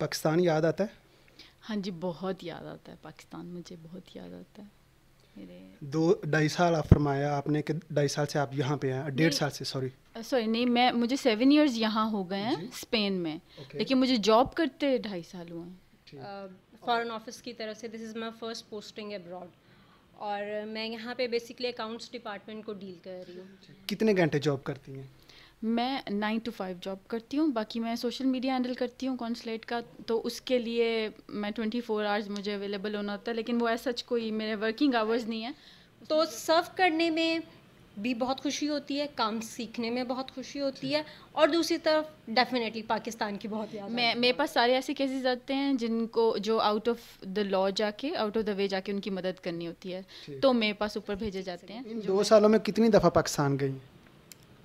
पाकिस्तान याद आता है हाँ जी बहुत याद आता है पाकिस्तान मुझे बहुत याद आता है दो ढाई साल आप फरमाया आपने कि ढाई साल से आप यहाँ पे हैं डेढ़ साल से सॉरी सॉरी नहीं मैं मुझे सेवन इयर्स यहाँ हो गए हैं स्पेन में लेकिन मुझे जॉब करते ढाई साल हुए हैं फॉरेन ऑफिस की तरफ से this is my first posting abroad और मैं यहाँ पे बेसिकली अकाउंट्स डिपार्टमेंट को डील कर रही हूँ कितने घंटे जॉब करती हैं मैं नाइन टू फाइव जॉब करती हूँ बाकी मैं सोशल मीडिया हैंडल करती हूँ कॉन्सलेट का तो उसके लिए मैं ट्वेंटी फोर आवर्स मुझे अवेलेबल होना होता है लेकिन वो ऐसा कोई मेरे वर्किंग आवर्स नहीं है तो सर्व करने में भी बहुत खुशी होती है काम सीखने में बहुत खुशी होती है और दूसरी तरफ डेफिनेटली पाकिस्तान की बहुत याद मैं मेरे पास सारे ऐसे केसेस आते हैं जिनको जो आउट ऑफ द लॉ जाके आउट ऑफ द वे जाके उनकी मदद करनी होती है तो मेरे पास ऊपर भेजे जाते हैं इन दो सालों में कितनी दफ़ा पाकिस्तान गई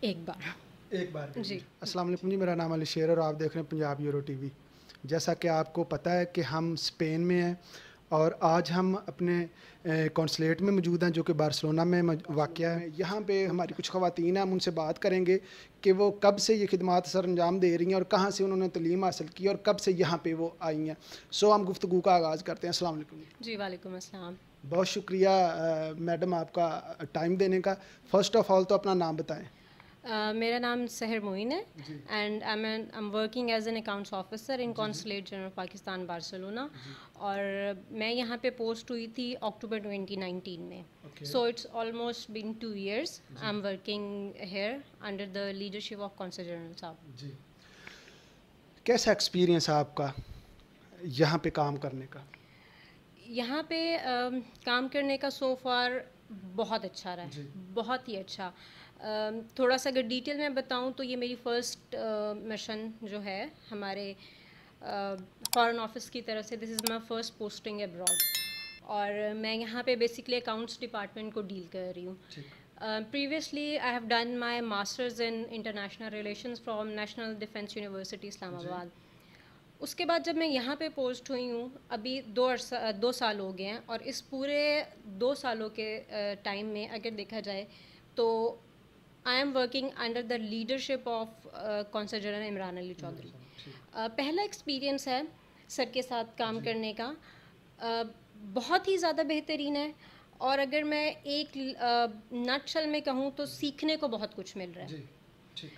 एक बार एक बार जी अस्सलाम वालेकुम जी मेरा नाम अली शेर और आप देख रहे हैं पंजाब यूरो टीवी जैसा कि आपको पता है कि हम स्पेन में हैं और आज हम अपने कौंसलेट में मौजूद हैं जो कि बार्सलोना में वाक़ है यहाँ पे हमारी कुछ ख़वातीन हैं हम उनसे बात करेंगे कि वो कब से ये खदमात सर अंजाम दे रही हैं और कहाँ से उन्होंने तलीम हासिल की और कब से यहाँ पे वो आई हैं सो हम गुफ्तु का आगाज़ करते हैं असल जी वालेकुम असलम बहुत शुक्रिया मैडम आपका टाइम देने का फ़र्स्ट ऑफ़ ऑल तो अपना नाम बताएँ Uh, मेरा नाम सहर मोइन है and I am I am working as an accounts officer in consulate general Pakistan Barcelona और मैं यहाँ पे पोस्ट हुई थी अक्टूबर 2019 में so it's almost bin two years I am working here under the leadership of consul general साहब कैसा experience है आपका यहाँ पे काम करने का यहाँ पे uh, काम करने का सो so फार बहुत अच्छा रहा है बहुत ही अच्छा थोड़ा सा अगर डिटेल में बताऊं तो ये मेरी फ़र्स्ट मिशन जो है हमारे फॉरेन ऑफिस की तरफ से this is my first posting abroad और मैं यहाँ पे बेसिकली अकाउंट्स डिपार्टमेंट को डील कर रही हूँ previously I have done my masters in international relations from national defence university Islamabad उसके बाद जब मैं यहाँ पे पोस्ट हुई हूँ अभी दो अर्सा, दो साल हो गए हैं और इस पूरे दो सालों के टाइम में अगर देखा जाए तो I am working under the leadership of general Imran Ali Chaudhary पहला एक्सपीरियंस है सर के साथ काम करने का uh, बहुत ही ज़्यादा बेहतरीन है और अगर मैं एक नटशल uh, में कहूँ तो सीखने को बहुत कुछ मिल रहा है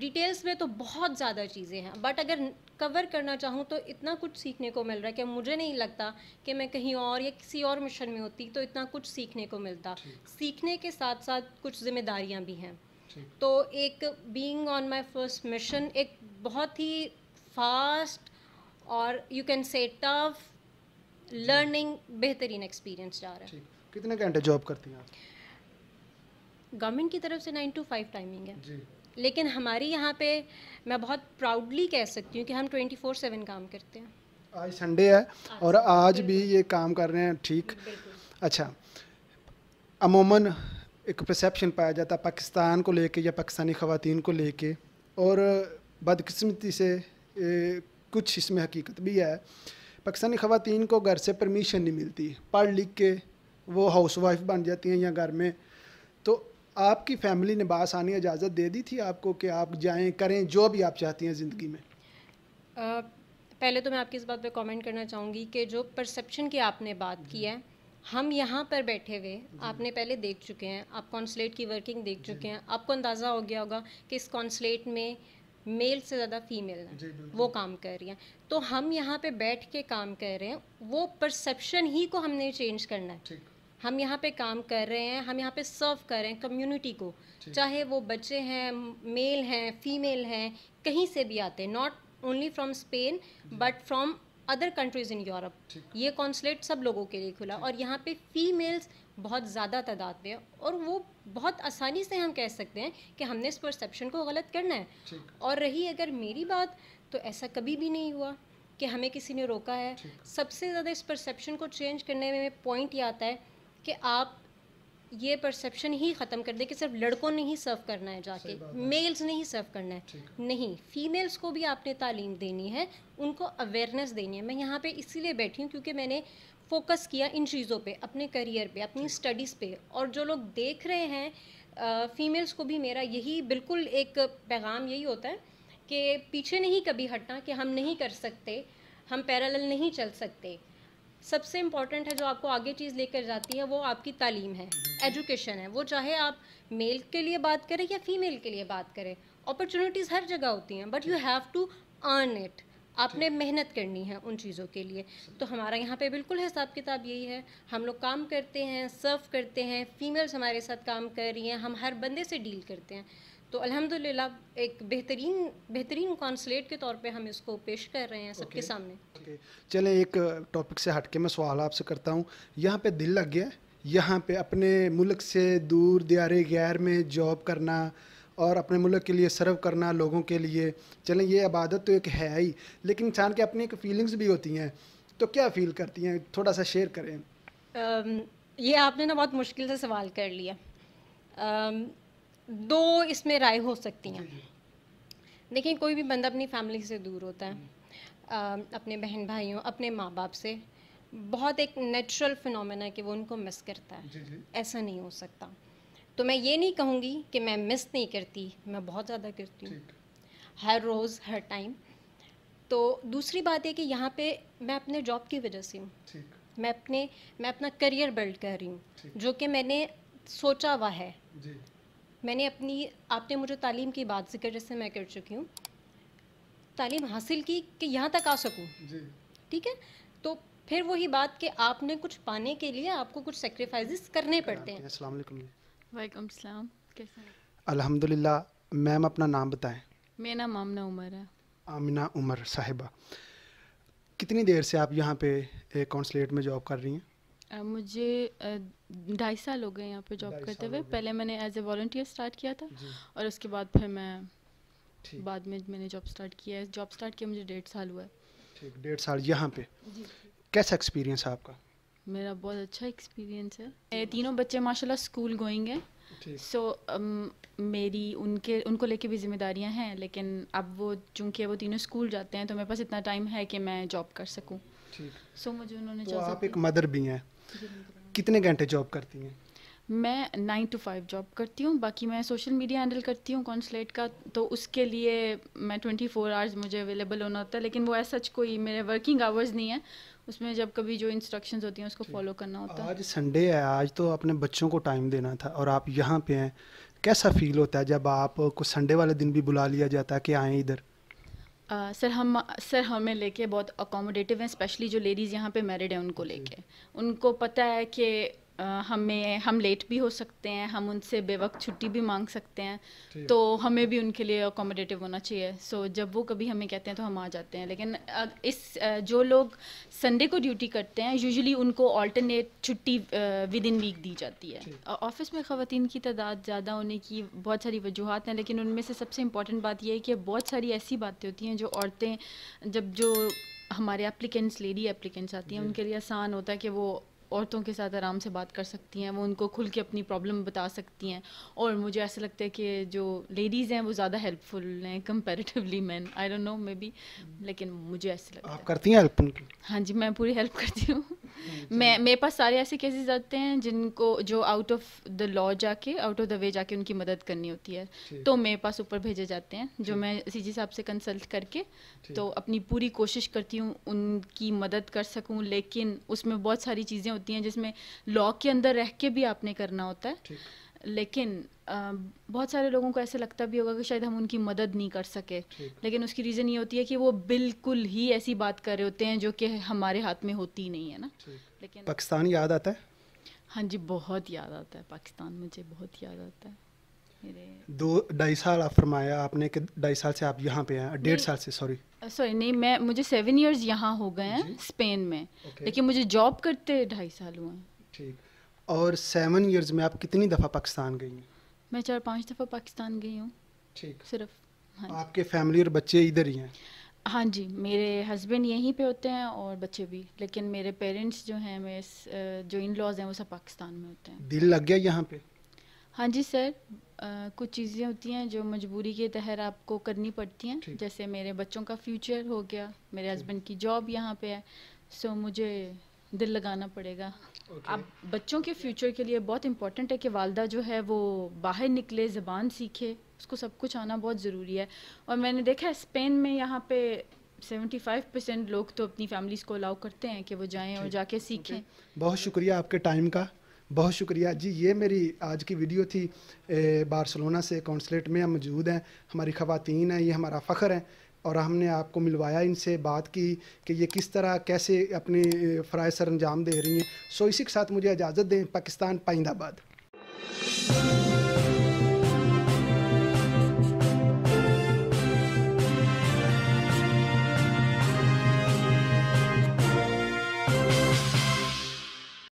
डिटेल्स में तो बहुत ज़्यादा चीज़ें हैं बट अगर कवर करना चाहूँ तो इतना कुछ सीखने को मिल रहा है कि मुझे नहीं लगता कि मैं कहीं और या किसी और मिशन में होती तो इतना कुछ सीखने को मिलता सीखने के साथ साथ कुछ जिम्मेदारियाँ भी हैं तो एक being on my first mission एक बहुत ही फास्ट और you can say tough learning बेहतरीन एक्सपीरियंस जा रहा है कितने घंटे जॉब करती हैं आप गवर्नमेंट की तरफ से नाइन टू फाइव टाइमिंग है जी लेकिन हमारी यहाँ पे मैं बहुत प्राउडली कह सकती हूँ कि हम ट्वेंटी फोर सेवन काम करते हैं आज संडे है और आज भी ये काम कर रहे हैं ठीक अच्छा अमूमन एक परसेप्शन पाया जाता पाकिस्तान को लेके या पाकिस्तानी ख़वान को लेके और बदकस्मती से ए, कुछ इसमें हकीकत भी है पाकिस्तानी ख़वान को घर से परमिशन नहीं मिलती पढ़ लिख के वो हाउस वाइफ बन जाती हैं या घर में तो आपकी फैमिली ने बासानी इजाज़त दे दी थी आपको कि आप जाएं करें जो भी आप चाहती हैं ज़िंदगी में आ, पहले तो मैं आपकी इस बात पे कमेंट करना चाहूँगी कि जो परसेप्शन की आपने बात की है हम यहाँ पर बैठे हुए आपने पहले देख चुके हैं आप कॉन्सलेट की वर्किंग देख चुके हैं आपको अंदाज़ा हो गया होगा कि इस कॉन्सलेट में मेल से ज़्यादा फीमेल हैं वो काम कर रही हैं तो हम यहाँ पे बैठ के काम कर रहे हैं वो परसेप्शन ही को हमने चेंज करना है हम यहाँ पे काम कर रहे हैं हम यहाँ पे सर्व कर रहे हैं कम्युनिटी को चाहे वो बच्चे हैं मेल हैं फीमेल हैं कहीं से भी आते हैं not only from Spain but from other countries in Europe ये कॉन्सलेट सब लोगों के लिए खुला और यहाँ पे फीमेल्स बहुत ज़्यादा तादाद में और वो बहुत आसानी से हम कह सकते हैं कि हमने इस परसेप्शन को गलत करना है और रही अगर मेरी बात तो ऐसा कभी भी नहीं हुआ कि हमें किसी ने रोका है सबसे ज़्यादा इस परसेप्शन को चेंज करने में पॉइंट ये आता है कि आप ये परसेप्शन ही ख़त्म कर दें कि सिर्फ लड़कों ने ही सर्व करना है जाके मेल्स ने ही सर्व करना है नहीं फीमेल्स को भी आपने तालीम देनी है उनको अवेयरनेस देनी है मैं यहाँ पे इसीलिए बैठी हूँ क्योंकि मैंने फोकस किया इन चीज़ों पे अपने करियर पे अपनी स्टडीज़ पे और जो लोग देख रहे हैं फीमेल्स को भी मेरा यही बिल्कुल एक पैगाम यही होता है कि पीछे नहीं कभी हटना कि हम नहीं कर सकते हम पैरल नहीं चल सकते सबसे इम्पॉर्टेंट है जो आपको आगे चीज़ लेकर जाती है वो आपकी तालीम है एजुकेशन है वो चाहे आप मेल के लिए बात करें या फीमेल के लिए बात करें अपॉर्चुनिटीज़ हर जगह होती हैं but you have to earn it आपने मेहनत करनी है उन चीज़ों के लिए तो हमारा यहाँ पे बिल्कुल हिसाब किताब यही है हम लोग काम करते हैं सर्व करते हैं फीमेल्स हमारे साथ काम कर रही हैं हम हर बंदे से डील करते हैं तो अल्हम्दुलिल्लाह एक बेहतरीन बेहतरीन कॉन्सलेट के तौर पे हम इसको पेश कर रहे हैं सबके okay. सामने okay. चलें एक टॉपिक से हटके मैं सवाल आपसे करता हूँ यहाँ पे दिल लग गया यहाँ पे अपने मुल्क से दूर दियारे गैर में जॉब करना और अपने मुल्क के लिए सर्व करना लोगों के लिए चलें ये इबादत तो एक है ही लेकिन इंसान के अपनी एक फीलिंग्स भी होती हैं तो क्या फील करती हैं थोड़ा सा शेयर करें um, ये आपने ना बहुत मुश्किल से सवाल कर लिया um, दो इसमें राय हो सकती हैं देखिए कोई भी बंदा अपनी फैमिली से दूर होता है आ, अपने बहन भाइयों अपने माँ बाप से बहुत एक नेचुरल फिनोमेना है कि वो उनको मिस करता है ऐसा नहीं हो सकता तो मैं ये नहीं कहूँगी कि मैं मिस नहीं करती मैं बहुत ज़्यादा करती हूँ हर रोज़ हर टाइम तो दूसरी बात यह कि यहाँ पे मैं अपने जॉब की वजह से हूँ मैं अपने मैं अपना करियर बिल्ड कर रही हूँ जो कि मैंने सोचा हुआ है मैंने अपनी आपने मुझे तालीम की बात जिक्र जैसे मैं कर चुकी हूँ तालीम हासिल की कि यहाँ तक आ सकूँ ठीक है तो फिर वही बात कि आपने कुछ पाने के लिए आपको कुछ सेक्रीफाइसेस करने पड़ते हैं अलहमदिल्ला मैम अपना नाम बताएं मेरा नाम आमना उमर है आमिना उमर साहिबा कितनी देर से आप यहाँ पे कौंसलेट में जॉब कर रही हैं मुझे ढाई साल हो गए यहाँ पे जॉब करते हुए पहले मैंने एज ए वॉल्टियर स्टार्ट किया था और उसके बाद फिर मैं बाद में मैंने जॉब स्टार्ट किया है जॉब स्टार्ट किया मुझे डेढ़ साल हुआ है ठीक डेढ़ साल यहाँ पे कैसा एक्सपीरियंस है आपका मेरा बहुत अच्छा एक्सपीरियंस है मेरे तीनों बच्चे माशाल्लाह स्कूल गोइंग है सो so, um, मेरी उनके उनको लेके भी जिम्मेदारियाँ हैं लेकिन अब वो चूँकि वो तीनों स्कूल जाते हैं तो मेरे पास इतना टाइम है कि मैं जॉब कर सकूँ सो मुझे उन्होंने तो आप एक मदर भी हैं कितने घंटे जॉब करती हैं मैं नाइन टू फाइव जॉब करती हूँ बाकी मैं सोशल मीडिया हैंडल करती हूँ कॉन्सलेट का तो उसके लिए मैं ट्वेंटी फोर आवर्स मुझे अवेलेबल होना होता है लेकिन वो ऐसा सच कोई मेरे वर्किंग आवर्स नहीं है उसमें जब कभी जो इंस्ट्रक्शंस होती हैं उसको फॉलो करना होता है आज संडे है आज तो अपने बच्चों को टाइम देना था और आप यहाँ पे हैं कैसा फील होता है जब आपको संडे वाले दिन भी बुला लिया जाता है कि आएँ इधर सर हम सर हमें लेके बहुत अकोमोडेटिव हैं स्पेशली जो लेडीज़ यहाँ पे मैरिड हैं उनको लेके उनको पता है कि हमें हम लेट भी हो सकते हैं हम उनसे बेवक्त छुट्टी भी मांग सकते हैं तो हमें भी उनके लिए अकोमोडेटिव होना चाहिए सो so, जब वो कभी हमें कहते हैं तो हम आ जाते हैं लेकिन इस जो लोग संडे को ड्यूटी करते हैं यूजुअली उनको ऑल्टरनेट छुट्टी विद इन वीक दी जाती है ऑफिस में ख़वान की तादाद ज़्यादा होने की बहुत सारी वजूहत हैं लेकिन उनमें से सबसे इम्पॉर्टेंट बात यह है कि बहुत सारी ऐसी बातें होती हैं जो औरतें जब जो हमारे एप्लीकेंट्स लेडी एप्लीकेंट्स आती हैं उनके लिए आसान होता है कि वो औरतों के साथ आराम से बात कर सकती हैं वो उनको खुल के अपनी प्रॉब्लम बता सकती हैं और मुझे ऐसा लगता है कि जो लेडीज़ हैं वो ज़्यादा हेल्पफुल हैं comparatively man I don't know may be लेकिन मुझे ऐसा लगता आप है करती हैं हेल्प उनकी हाँ जी मैं पूरी हेल्प करती हूँ मैं मेरे पास सारे ऐसे केसेस आते हैं जिनको जो आउट ऑफ द लॉ जाके आउट ऑफ द वे जाके उनकी मदद करनी होती है तो मेरे पास ऊपर भेजे जाते हैं जो मैं सी जी साहब से कंसल्ट करके तो अपनी पूरी कोशिश करती हूँ उनकी मदद कर सकूँ लेकिन उसमें बहुत सारी चीज़ें होती हैं जिसमें लॉ के अंदर रह के भी आपने करना होता है लेकिन आ, बहुत सारे लोगों को ऐसे लगता भी होगा कि शायद हम उनकी मदद नहीं कर सके लेकिन उसकी रीज़न ये होती है कि वो बिल्कुल ही ऐसी बात कर रहे होते हैं जो कि हमारे हाथ में होती नहीं है ना लेकिन पाकिस्तान याद आता है हाँ जी बहुत याद आता है पाकिस्तान मुझे बहुत याद आता है दो ढाई साल आप फरमाया आपने कि ढाई साल से आप यहाँ पे हैं डेढ़ साल से सॉरी सॉरी नहीं मैं मुझे सेवन इयर्स यहाँ हो गए हैं स्पेन में okay. लेकिन मुझे जॉब करते ढाई साल हुए ठीक और सेवन ईयर्स में आप कितनी दफ़ा पाकिस्तान गई हैं मैं चार पांच दफ़ा पाकिस्तान गई हूँ ठीक सिर्फ हाँ आपके फैमिली और बच्चे इधर ही हैं हाँ जी मेरे हस्बैंड यहीं पे होते हैं और बच्चे भी लेकिन मेरे पेरेंट्स जो हैं मेरे जो इन लॉज हैं वो सब पाकिस्तान में होते हैं दिल लग गया यहाँ पे हाँ जी सर आ, कुछ चीज़ें होती हैं जो मजबूरी के तहत आपको करनी पड़ती हैं जैसे मेरे बच्चों का फ्यूचर हो गया मेरे हस्बैंड की जॉब यहाँ पे है सो मुझे दिल लगाना पड़ेगा okay. अब बच्चों के फ्यूचर के लिए बहुत इंपॉर्टेंट है कि वालदा जो है वो बाहर निकले ज़बान सीखे उसको सब कुछ आना बहुत ज़रूरी है और मैंने देखा है स्पेन में यहाँ पे 75 परसेंट लोग तो अपनी फैमिलीज को अलाउ करते हैं कि वो जाएं और जाके सीखें बहुत शुक्रिया आपके टाइम का बहुत शुक्रिया जी ये मेरी आज की वीडियो थी बार्सलोना से कौंसलेट में हम मौजूद हैं हमारी ख़वातीन हैं ये हमारा फ़ख्र है और हमने आपको मिलवाया इनसे बात की कि ये किस तरह कैसे अपने फ़राय सर अंजाम दे रही हैं सो इसी के साथ मुझे इजाज़त दें पाकिस्तान पाइंदाबाद